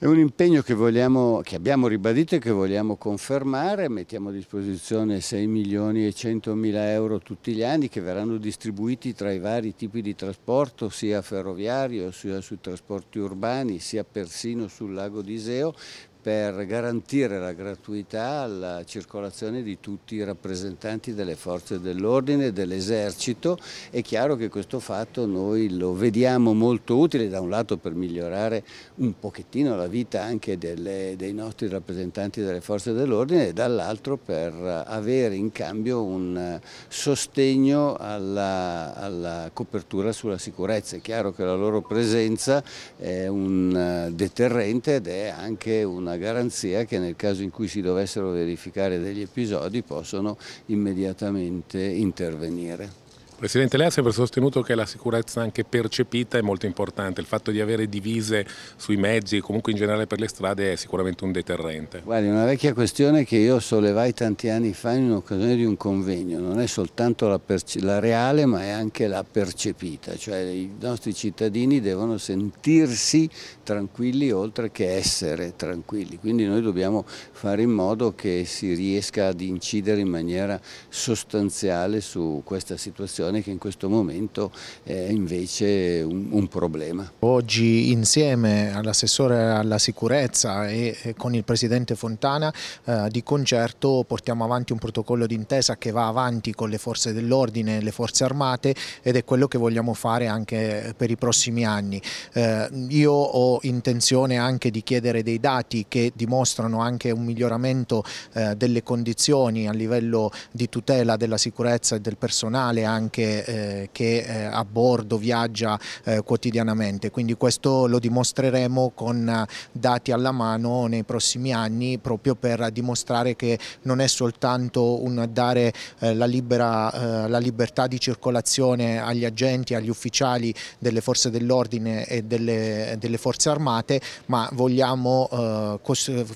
È un impegno che, vogliamo, che, abbiamo ribadito e che vogliamo confermare, mettiamo a disposizione 6 milioni e 100 mila euro tutti gli anni che verranno distribuiti tra i vari tipi di trasporto, sia ferroviario, sia sui trasporti urbani, sia persino sul lago di Iseo, per garantire la gratuità alla circolazione di tutti i rappresentanti delle forze dell'ordine, e dell'esercito. È chiaro che questo fatto noi lo vediamo molto utile da un lato per migliorare un pochettino la vita anche delle, dei nostri rappresentanti delle forze dell'ordine e dall'altro per avere in cambio un sostegno alla, alla, copertura sulla sicurezza. È chiaro che la loro presenza è un deterrente ed è anche una una garanzia che nel caso in cui si dovessero verificare degli episodi possono immediatamente intervenire. Presidente, lei ha sempre sostenuto che la sicurezza anche percepita è molto importante, il fatto di avere divise sui mezzi e comunque in generale per le strade è sicuramente un deterrente. Guardi, una vecchia questione che io sollevai tanti anni fa in occasione di un convegno, non è soltanto la, la reale ma è anche la percepita, cioè i nostri cittadini devono sentirsi tranquilli oltre che essere tranquilli, quindi noi dobbiamo fare in modo che si riesca ad incidere in maniera sostanziale su questa situazione situazione che in questo momento è invece un, un problema. Oggi insieme all'assessore alla sicurezza e con il presidente Fontana eh, di concerto portiamo avanti un protocollo d'intesa che va avanti con le forze dell'ordine, e le forze armate ed è quello che vogliamo fare anche per i prossimi anni. Eh, io ho intenzione anche di chiedere dei dati che dimostrano anche un miglioramento eh, delle condizioni a livello di tutela della sicurezza e del personale anche che, eh, che eh, a bordo viaggia eh, quotidianamente, quindi questo lo dimostreremo con eh, dati alla mano nei prossimi anni proprio per dimostrare che non è soltanto un dare eh, la, libera, la libertà di circolazione agli agenti, agli ufficiali delle forze dell'ordine e delle, delle, forze armate, ma vogliamo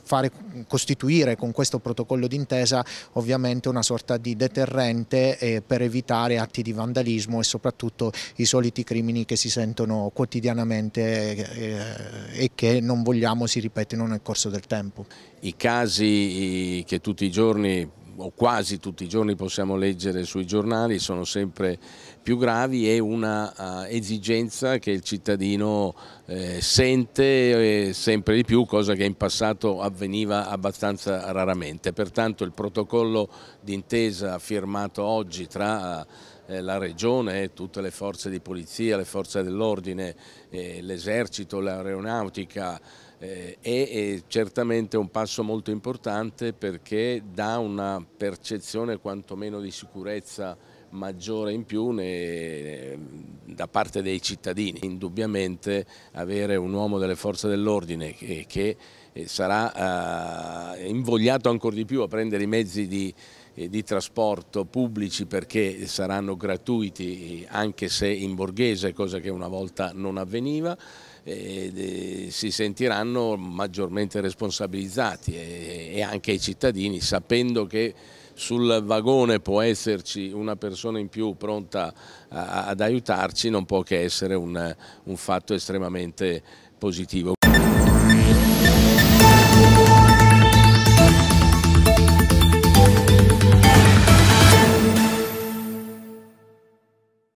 fare, costituire con questo protocollo d'intesa ovviamente una sorta di deterrente per evitare atti di di vandalismo e soprattutto i soliti crimini che si sentono quotidianamente eh, e che non vogliamo si ripetano nel corso del tempo. I casi che tutti i giorni o quasi tutti i giorni possiamo leggere sui giornali sono sempre più gravi e una eh, esigenza che il cittadino eh, sente sempre di più, cosa che in passato avveniva abbastanza raramente. Pertanto il protocollo d'intesa firmato oggi tra uh, eh, la Regione, eh, tutte le forze di polizia, le forze dell'ordine, eh, l'esercito, l'aeronautica è certamente un passo molto importante perché dà una percezione quantomeno di sicurezza maggiore in più da parte dei cittadini. Indubbiamente avere un uomo delle forze dell'ordine che sarà invogliato ancora di più a prendere i mezzi di, eh, di trasporto pubblici perché saranno gratuiti eh, anche se in borghese, cosa che una volta non avveniva, eh, si sentiranno maggiormente responsabilizzati e, e anche i cittadini sapendo che sul vagone può esserci una persona in più pronta a, ad aiutarci non può che essere un, un fatto estremamente positivo.